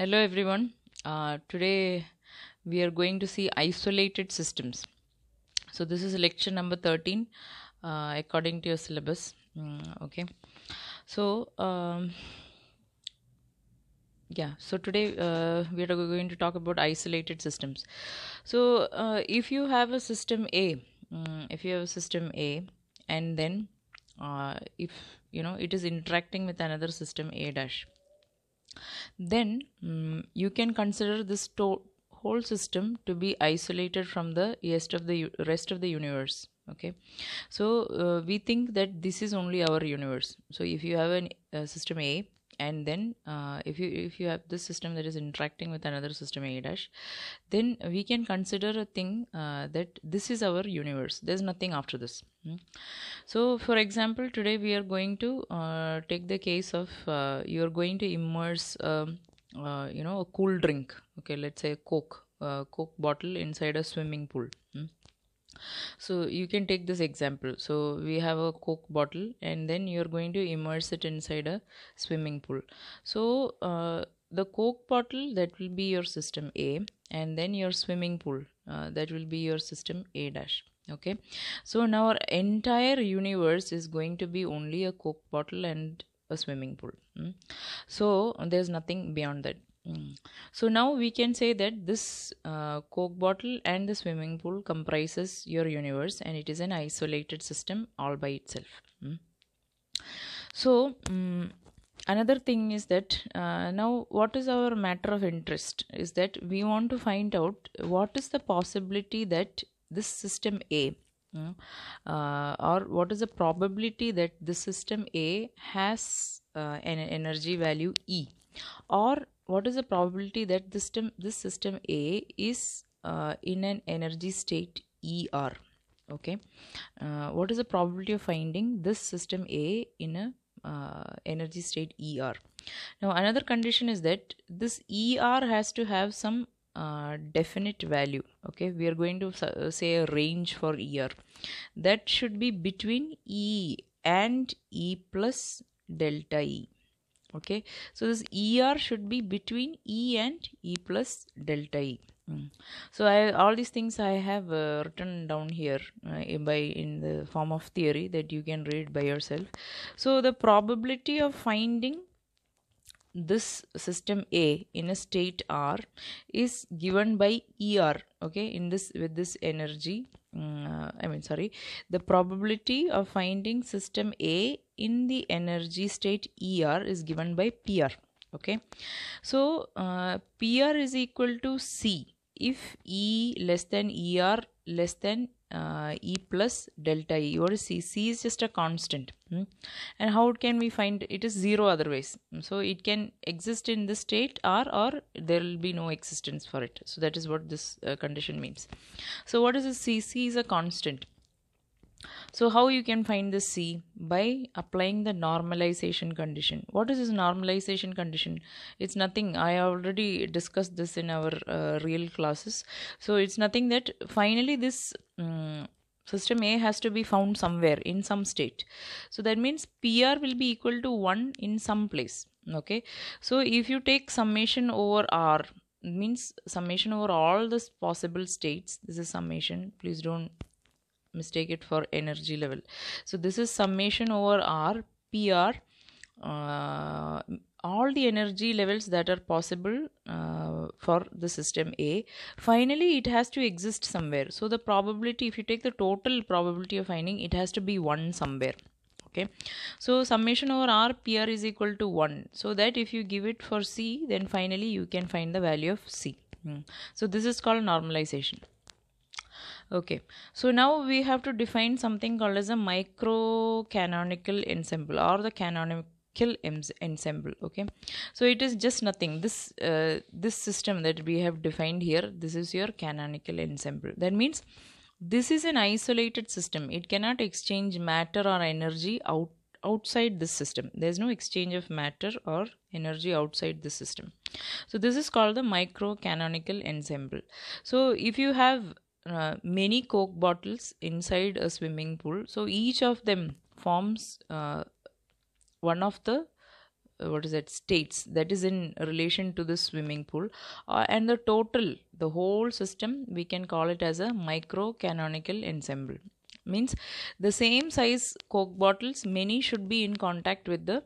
Hello everyone. Uh, today we are going to see isolated systems. So this is lecture number 13 uh, according to your syllabus. Mm, okay. So um, yeah so today uh, we are going to talk about isolated systems so uh, if you have a system a mm, if you have a system a and then uh, if you know it is interacting with another system a dash then um, you can consider this to- whole system to be isolated from the rest of the rest of the universe okay so uh, we think that this is only our universe so if you have a uh, system a and then uh, if you if you have this system that is interacting with another system a dash then we can consider a thing uh, that this is our universe there's nothing after this Hmm? so for example today we are going to uh, take the case of uh, you are going to immerse um, uh, you know a cool drink okay let's say a coke uh, coke bottle inside a swimming pool mm. so you can take this example so we have a coke bottle and then you're going to immerse it inside a swimming pool so uh, the coke bottle that will be your system a and then your swimming pool uh, that will be your system a dash okay so now our entire universe is going to be only a coke bottle and a swimming pool mm. so there's nothing beyond that mm. so now we can say that this uh, coke bottle and the swimming pool comprises your universe and it is an isolated system all by itself mm. so hmm, another thing is that uh, now what is our matter of interest is that we want to find out what is the possibility that this system A hmm, uh, or what is the probability that this system A has uh, an energy value E or what is the probability that this system, this system A is uh, in an energy state ER okay uh, what is the probability of finding this system A in a uh, energy state ER now another condition is that this ER has to have some uh, definite value okay we are going to uh, say a range for year that should be between e and e plus delta e okay so this er should be between e and e plus delta e mm. so I, all these things i have uh, written down here uh, by in the form of theory that you can read by yourself so the probability of finding this system A in a state R is given by ER okay in this with this energy mm, uh, I mean sorry the probability of finding system A in the energy state ER is given by PR okay so uh, PR is equal to C if E less than ER less than uh, e plus delta e what is c c is just a constant hmm? and how can we find it is zero otherwise so it can exist in the state r or there will be no existence for it so that is what this uh, condition means so what is a c c is a constant so how you can find the C? By applying the normalization condition. What is this normalization condition? It's nothing. I already discussed this in our uh, real classes. So it's nothing that finally this um, system A has to be found somewhere in some state. So that means PR will be equal to 1 in some place. Okay. So if you take summation over R means summation over all the possible states. This is summation. Please don't mistake it for energy level so this is summation over r pr uh, all the energy levels that are possible uh, for the system A. Finally, it has to exist somewhere. So the probability, if you take the total probability of finding, it has to be 1 somewhere. Okay. So summation over R PR is equal to 1. So that if you give it for C, then finally you can find the value of C. Hmm. So this is called normalization okay so now we have to define something called as a micro canonical ensemble or the canonical ensemble okay so it is just nothing this uh, this system that we have defined here this is your canonical ensemble that means this is an isolated system it cannot exchange matter or energy out outside this system there's no exchange of matter or energy outside the system so this is called the micro canonical ensemble so if you have uh, many coke bottles inside a swimming pool so each of them forms uh, one of the uh, what is that states that is in relation to the swimming pool uh, and the total the whole system we can call it as a micro canonical ensemble means the same size coke bottles many should be in contact with the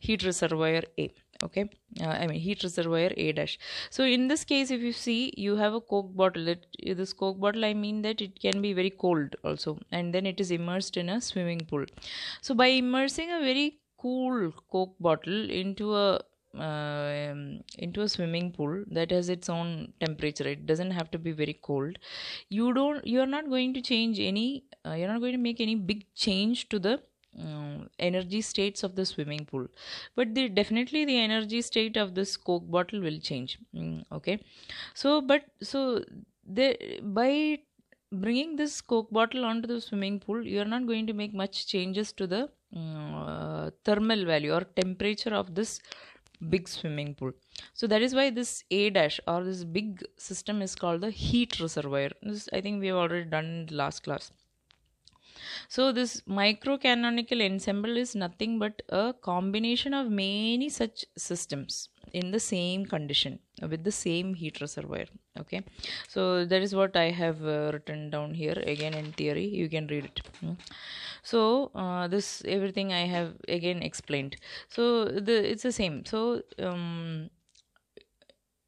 heat reservoir a okay uh, i mean heat reservoir a dash so in this case if you see you have a coke bottle it, this coke bottle i mean that it can be very cold also and then it is immersed in a swimming pool so by immersing a very cool coke bottle into a uh, um, into a swimming pool that has its own temperature it doesn't have to be very cold you don't you are not going to change any uh, you're not going to make any big change to the um, energy states of the swimming pool but the definitely the energy state of this coke bottle will change mm, okay so but so the by bringing this coke bottle onto the swimming pool you are not going to make much changes to the uh, thermal value or temperature of this big swimming pool so that is why this a dash or this big system is called the heat reservoir this i think we have already done in the last class so, this microcanonical ensemble is nothing but a combination of many such systems in the same condition with the same heat reservoir okay so that is what i have uh, written down here again in theory you can read it hmm? so uh, this everything i have again explained so the it's the same so um,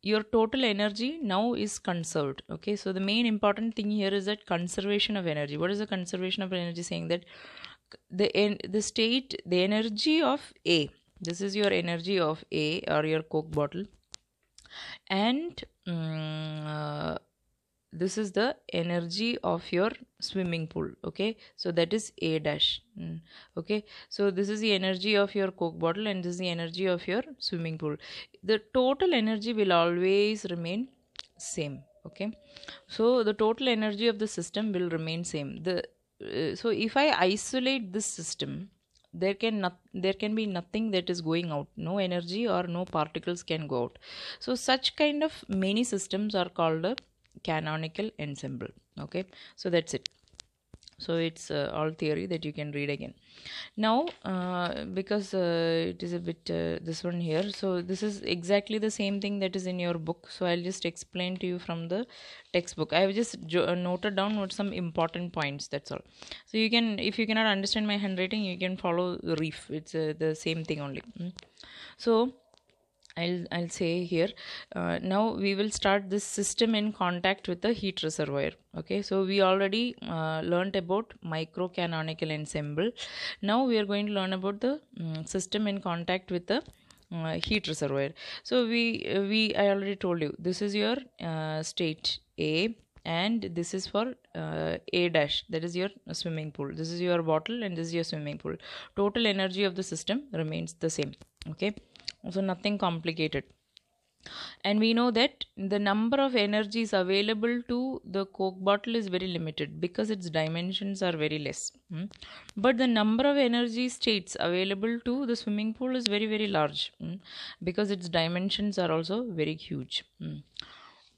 your total energy now is conserved okay so the main important thing here is that conservation of energy what is the conservation of energy saying that the en- the state the energy of a this is your energy of a or your coke bottle and um, uh, this is the energy of your swimming pool okay so that is a dash hmm. okay so this is the energy of your coke bottle and this is the energy of your swimming pool the total energy will always remain same okay so the total energy of the system will remain same the uh, so if i isolate this system there can not, there can be nothing that is going out no energy or no particles can go out so such kind of many systems are called a canonical ensemble okay so that's it so it's uh, all theory that you can read again now uh, because uh, it is a bit uh, this one here so this is exactly the same thing that is in your book so i'll just explain to you from the textbook i've just jo- uh, noted down what some important points that's all so you can if you cannot understand my handwriting you can follow the reef it's uh, the same thing only mm so I'll I'll say here. Uh, now we will start this system in contact with the heat reservoir. Okay, so we already uh, learned about microcanonical ensemble. Now we are going to learn about the um, system in contact with the uh, heat reservoir. So we uh, we I already told you this is your uh, state A and this is for uh, a dash that is your swimming pool this is your bottle and this is your swimming pool total energy of the system remains the same okay so nothing complicated and we know that the number of energies available to the coke bottle is very limited because its dimensions are very less hmm? but the number of energy states available to the swimming pool is very very large hmm? because its dimensions are also very huge hmm?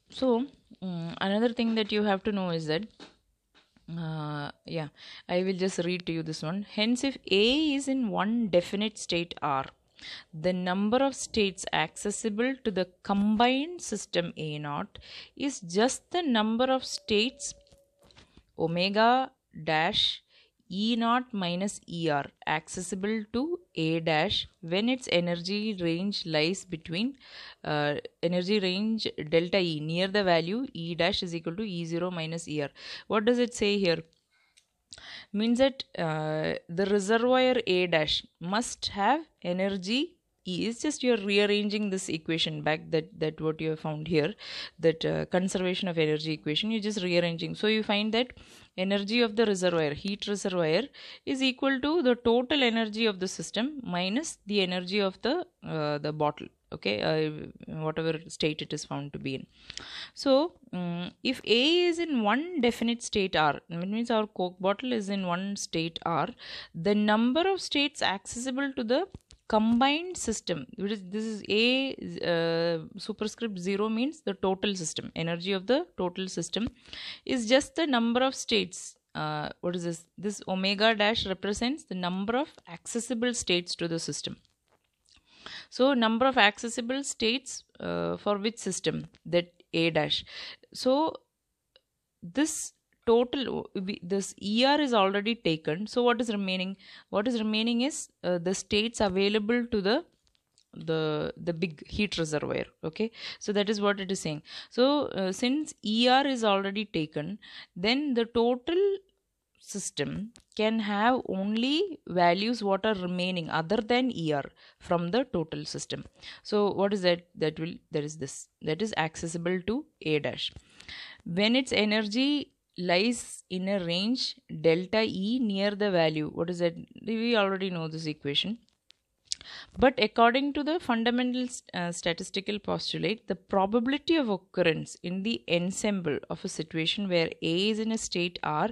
so another thing that you have to know is that uh, yeah i will just read to you this one hence if a is in one definite state r the number of states accessible to the combined system A0 is just the number of states omega dash E0 minus ER accessible to A dash when its energy range lies between uh, energy range delta E near the value E dash is equal to E0 minus ER. What does it say here? means that uh, the reservoir A dash must have energy E. It's just you're rearranging this equation back that, that what you have found here, that uh, conservation of energy equation, you're just rearranging. So you find that energy of the reservoir, heat reservoir is equal to the total energy of the system minus the energy of the, uh, the bottle okay uh, whatever state it is found to be in so um, if a is in one definite state r means our coke bottle is in one state r the number of states accessible to the combined system which is this is a uh, superscript 0 means the total system energy of the total system is just the number of states uh, what is this this omega dash represents the number of accessible states to the system so number of accessible states uh, for which system that A dash. So this total this er is already taken so what is remaining what is remaining is uh, the states available to the the the big heat reservoir okay so that is what it is saying so uh, since er is already taken then the total system can have only values what are remaining other than er from the total system so what is that that will there is this that is accessible to a dash when its energy lies in a range delta E near the value. What is that? We already know this equation. But according to the fundamental uh, statistical postulate, the probability of occurrence in the ensemble of a situation where A is in a state R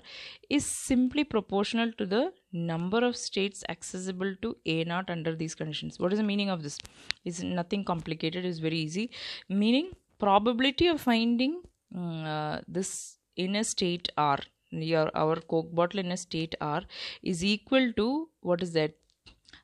is simply proportional to the number of states accessible to A naught under these conditions. What is the meaning of this? It's nothing complicated, it's very easy. Meaning, probability of finding mm, uh, this in a state R your our coke bottle in a state r is equal to what is that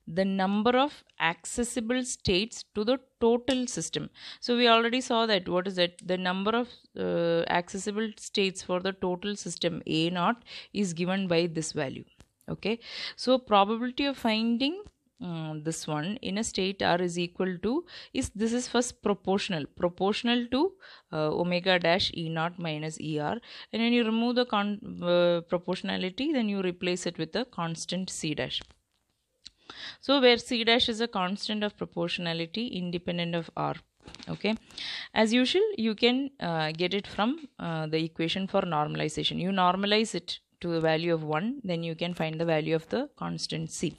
the number of accessible states to the total system so we already saw that what is that the number of uh, accessible states for the total system a naught is given by this value okay so probability of finding um, this one in a state r is equal to is this is first proportional proportional to uh, omega dash e naught minus er and when you remove the uh, proportionality then you replace it with a constant c dash so where C dash is a constant of proportionality independent of R. Okay. As usual, you can uh, get it from uh, the equation for normalization. You normalize it to the value of 1, then you can find the value of the constant C.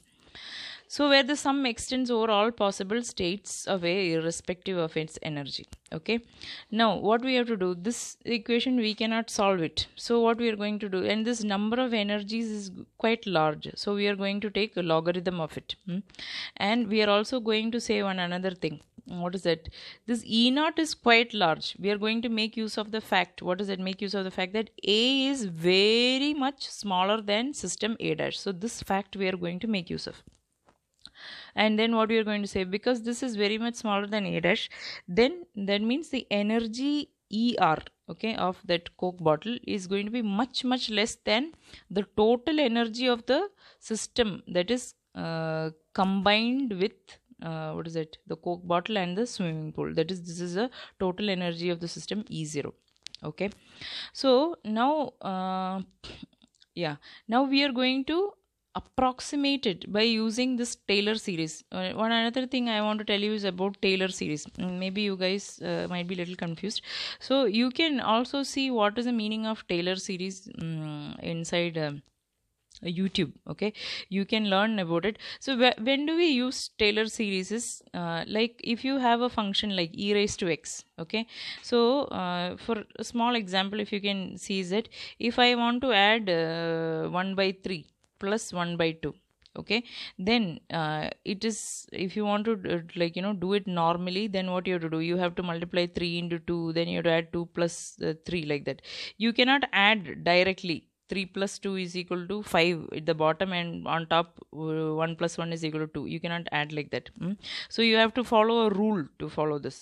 So, where the sum extends over all possible states of A irrespective of its energy. Okay. Now, what we have to do, this equation we cannot solve it. So, what we are going to do, and this number of energies is quite large. So, we are going to take a logarithm of it. Hmm? And we are also going to say one another thing what is that this e naught is quite large we are going to make use of the fact what does it make use of the fact that a is very much smaller than system a dash so this fact we are going to make use of and then what we are going to say because this is very much smaller than a dash then that means the energy er okay of that coke bottle is going to be much much less than the total energy of the system that is uh, combined with uh, what is it the coke bottle and the swimming pool that is this is the total energy of the system e0 okay so now uh, yeah now we are going to approximated by using this Taylor series. Uh, one another thing I want to tell you is about Taylor series. Mm, maybe you guys uh, might be a little confused. So you can also see what is the meaning of Taylor series mm, um, inside. youtube okay you can learn about it so wh when do we use taylor series is uh, like if you have a function like e raised to x okay so uh, for a small example if you can see that if i want to add uh, 1 by 3 plus 1 by 2 okay then uh, it is if you want to uh, like you know do it normally then what you have to do you have to multiply 3 into 2 then you have to add 2 plus, uh, 3 like that you cannot add directly 3 plus 2 is equal to 5 at the bottom and on top uh, 1 plus 1 is equal to 2 you cannot add like that mm? so you have to follow a rule to follow this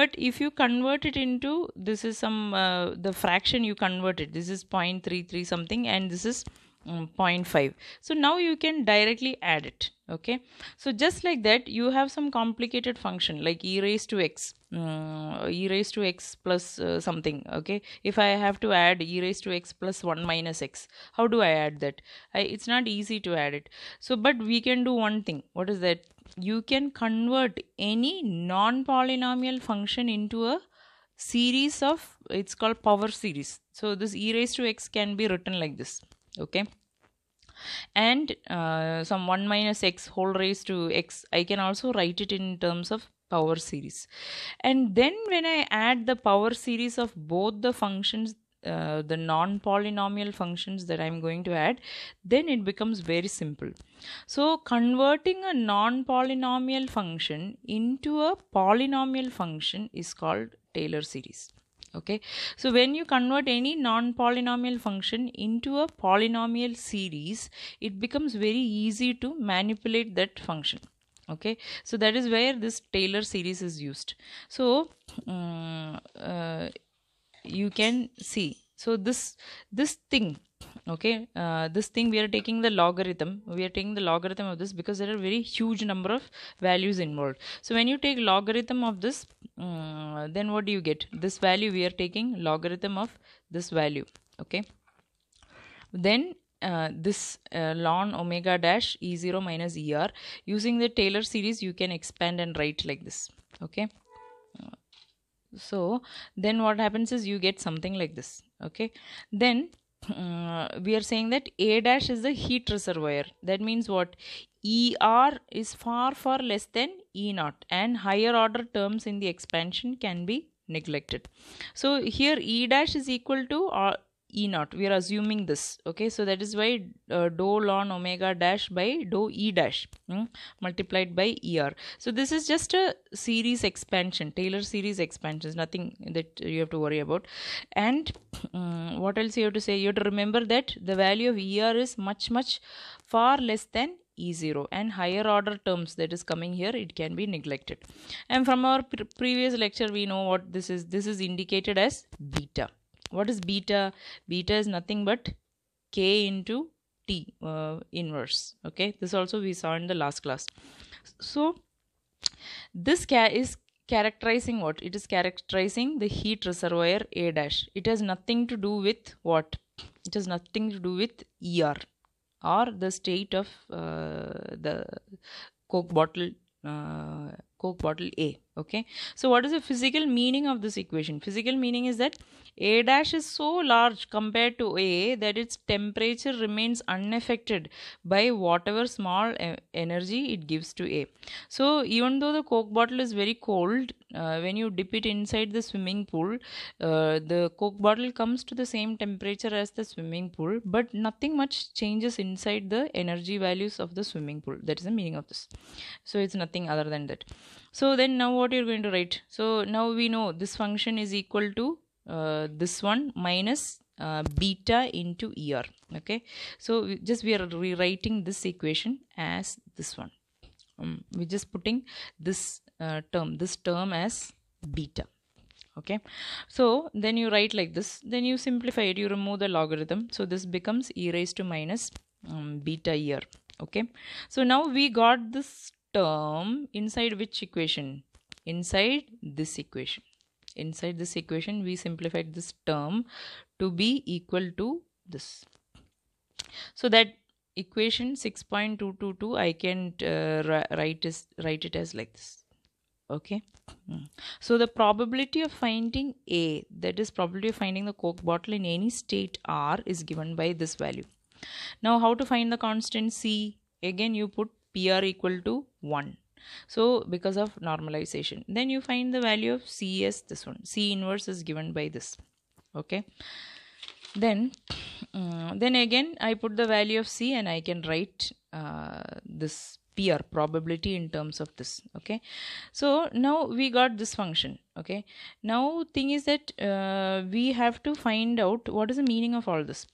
but if you convert it into this is some uh, the fraction you convert it this is 0.33 something and this is 0.5 so now you can directly add it okay so just like that you have some complicated function like e raised to x um, e raised to x plus uh, something okay if i have to add e raised to x plus 1 minus x how do i add that I, it's not easy to add it so but we can do one thing what is that you can convert any non polynomial function into a series of it's called power series so this e raised to x can be written like this okay and uh, some 1 minus x whole raised to x I can also write it in terms of power series and then when I add the power series of both the functions uh, the non-polynomial functions that I'm going to add then it becomes very simple so converting a non-polynomial function into a polynomial function is called Taylor series okay so when you convert any non-polynomial function into a polynomial series it becomes very easy to manipulate that function okay so that is where this Taylor series is used so um, uh, you can see so this this thing okay uh, this thing we are taking the logarithm we are taking the logarithm of this because there are very huge number of values involved so when you take logarithm of this um, then what do you get this value we are taking logarithm of this value okay then uh, this uh, ln omega dash e0 minus er using the Taylor series you can expand and write like this okay so then what happens is you get something like this okay then uh, we are saying that A dash is a heat reservoir. That means what? ER is far far less than E naught and higher order terms in the expansion can be neglected. So here E dash is equal to uh, e naught we are assuming this okay so that is why uh, dou ln omega dash by dou e dash hmm, multiplied by er so this is just a series expansion taylor series expansion is nothing that you have to worry about and um, what else you have to say you have to remember that the value of er is much much far less than E0 and higher order terms that is coming here it can be neglected and from our pre previous lecture we know what this is this is indicated as beta what is beta beta is nothing but k into t uh, inverse okay this also we saw in the last class so this ca is characterizing what it is characterizing the heat reservoir a dash it has nothing to do with what it has nothing to do with er or the state of uh, the coke bottle uh, coke bottle a okay so what is the physical meaning of this equation physical meaning is that a dash is so large compared to a that its temperature remains unaffected by whatever small energy it gives to a so even though the coke bottle is very cold uh, when you dip it inside the swimming pool uh, the coke bottle comes to the same temperature as the swimming pool but nothing much changes inside the energy values of the swimming pool that is the meaning of this so it's nothing other than that so then now what you're going to write so now we know this function is equal to uh, this one minus uh, beta into er okay so just we are rewriting this equation as this one um, we're just putting this uh, term this term as beta okay so then you write like this then you simplify it you remove the logarithm so this becomes e raised to minus um, beta er okay so now we got this term inside which equation? Inside this equation. Inside this equation, we simplified this term to be equal to this. So that equation 6.222, I can uh, write, write it as like this okay hmm. so the probability of finding a that is probability of finding the coke bottle in any state r is given by this value now how to find the constant c again you put PR equal to 1. So because of normalization, then you find the value of CS, this one, C inverse is given by this. Okay. Then, uh, then again, I put the value of C and I can write uh, this PR probability in terms of this. Okay. So now we got this function. Okay. Now thing is that uh, we have to find out what is the meaning of all this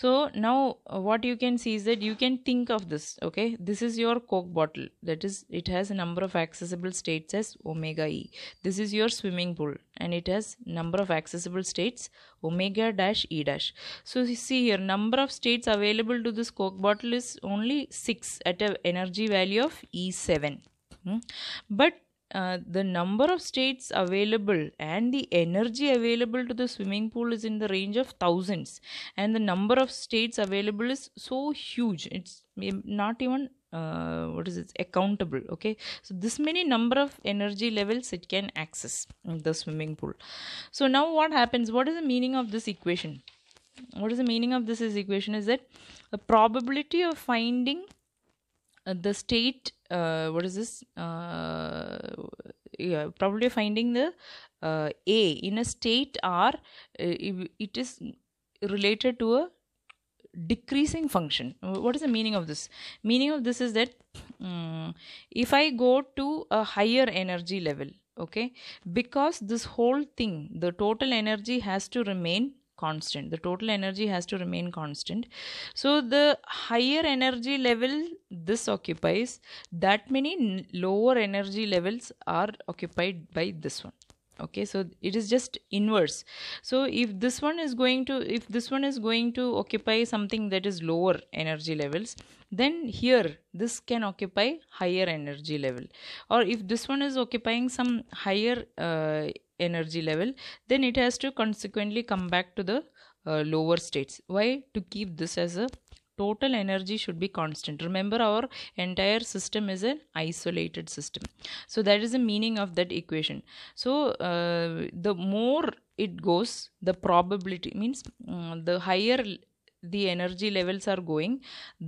so now uh, what you can see is that you can think of this okay this is your coke bottle that is it has a number of accessible states as omega e this is your swimming pool and it has number of accessible states omega dash e dash so you see here number of states available to this coke bottle is only 6 at a energy value of e7 hmm? but uh, the number of states available and the energy available to the swimming pool is in the range of thousands and the number of states available is so huge it's not even uh, what is it accountable okay so this many number of energy levels it can access the swimming pool so now what happens what is the meaning of this equation what is the meaning of this equation is that the probability of finding uh, the state uh, what is this uh, yeah, probably finding the a in a state r it is related to a decreasing function what is the meaning of this meaning of this is that um, if i go to a higher energy level okay because this whole thing the total energy has to remain constant the total energy has to remain constant so the higher energy level this occupies that many lower energy levels are occupied by this one okay so it is just inverse so if this one is going to if this one is going to occupy something that is lower energy levels then here this can occupy higher energy level or if this one is occupying some higher uh, energy level then it has to consequently come back to the uh, lower states why to keep this as a total energy should be constant remember our entire system is an isolated system so that is the meaning of that equation so uh, the more it goes the probability means um, the higher the energy levels are going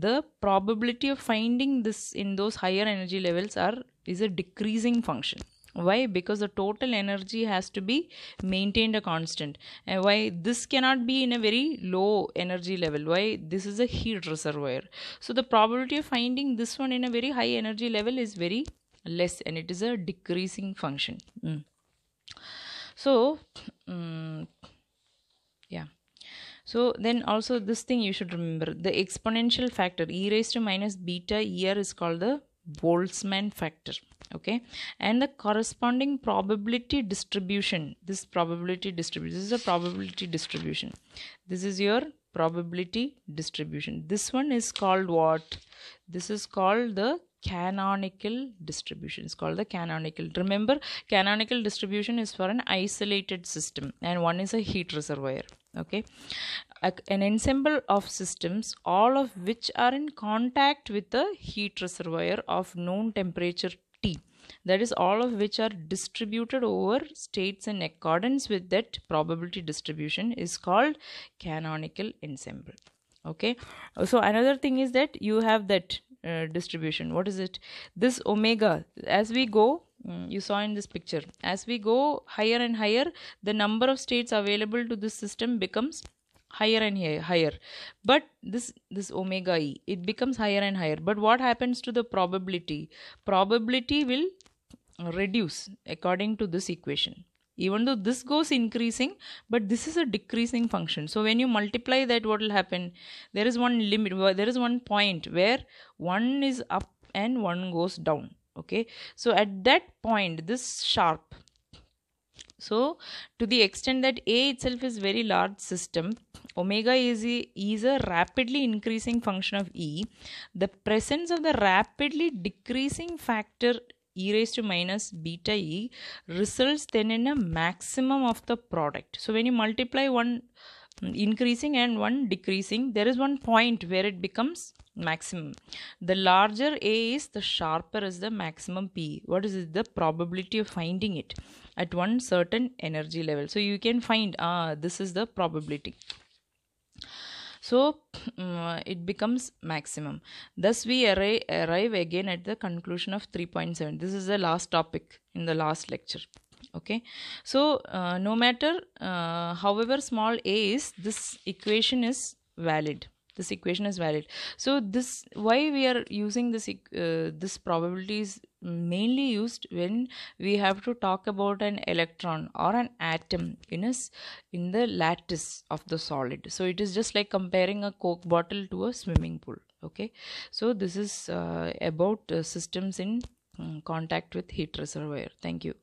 the probability of finding this in those higher energy levels are is a decreasing function why because the total energy has to be maintained a constant and why this cannot be in a very low energy level why this is a heat reservoir so the probability of finding this one in a very high energy level is very less and it is a decreasing function mm. so um, yeah so then also this thing you should remember the exponential factor e raised to minus beta er is called the Boltzmann factor okay and the corresponding probability distribution this probability distribution this is a probability distribution this is your probability distribution this one is called what this is called the canonical distribution is called the canonical remember canonical distribution is for an isolated system and one is a heat reservoir okay a, an ensemble of systems all of which are in contact with the heat reservoir of known temperature t that is all of which are distributed over states in accordance with that probability distribution is called canonical ensemble okay so another thing is that you have that uh, distribution what is it this omega as we go mm, you saw in this picture as we go higher and higher the number of states available to this system becomes higher and higher but this this omega e it becomes higher and higher but what happens to the probability probability will reduce according to this equation even though this goes increasing but this is a decreasing function so when you multiply that what will happen there is one limit there is one point where one is up and one goes down okay so at that point this sharp so to the extent that a itself is very large system omega is a, is a rapidly increasing function of e the presence of the rapidly decreasing factor e raised to minus beta e results then in a maximum of the product. So when you multiply one mm, increasing and one decreasing, there is one point where it becomes maximum. The larger A is, the sharper is the maximum P. What is it? The probability of finding it at one certain energy level. So you can find, ah, this is the probability so um, it becomes maximum thus we arri- arrive again at the conclusion of 3.7 this is the last topic in the last lecture okay so uh, no matter uh, however small a is this equation is valid this equation is valid so this why we are using this uh, this probability is mainly used when we have to talk about an electron or an atom in a, in the lattice of the solid so it is just like comparing a coke bottle to a swimming pool okay so this is uh, about uh, systems in um, contact with heat reservoir thank you